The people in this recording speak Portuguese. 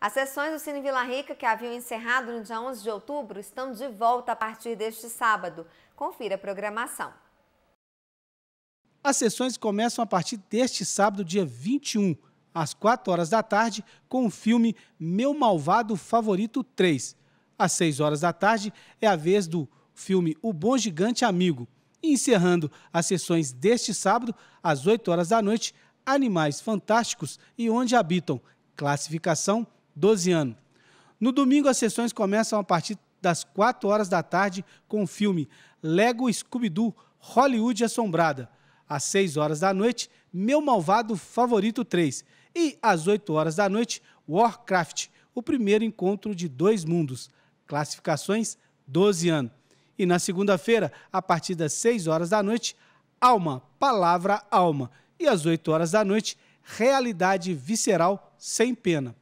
As sessões do Cine Vila Rica, que haviam encerrado no dia 11 de outubro, estão de volta a partir deste sábado. Confira a programação. As sessões começam a partir deste sábado, dia 21, às 4 horas da tarde, com o filme Meu Malvado Favorito 3. Às 6 horas da tarde é a vez do filme O Bom Gigante Amigo. E encerrando as sessões deste sábado, às 8 horas da noite, Animais Fantásticos e Onde Habitam. Classificação 12 anos. No domingo, as sessões começam a partir das 4 horas da tarde com o filme Lego Scooby-Doo Hollywood Assombrada. Às 6 horas da noite, Meu Malvado Favorito 3. E às 8 horas da noite, Warcraft, o primeiro encontro de dois mundos. Classificações 12 anos. E na segunda-feira, a partir das 6 horas da noite, Alma, Palavra Alma. E às 8 horas da noite, Realidade Visceral Sem Pena.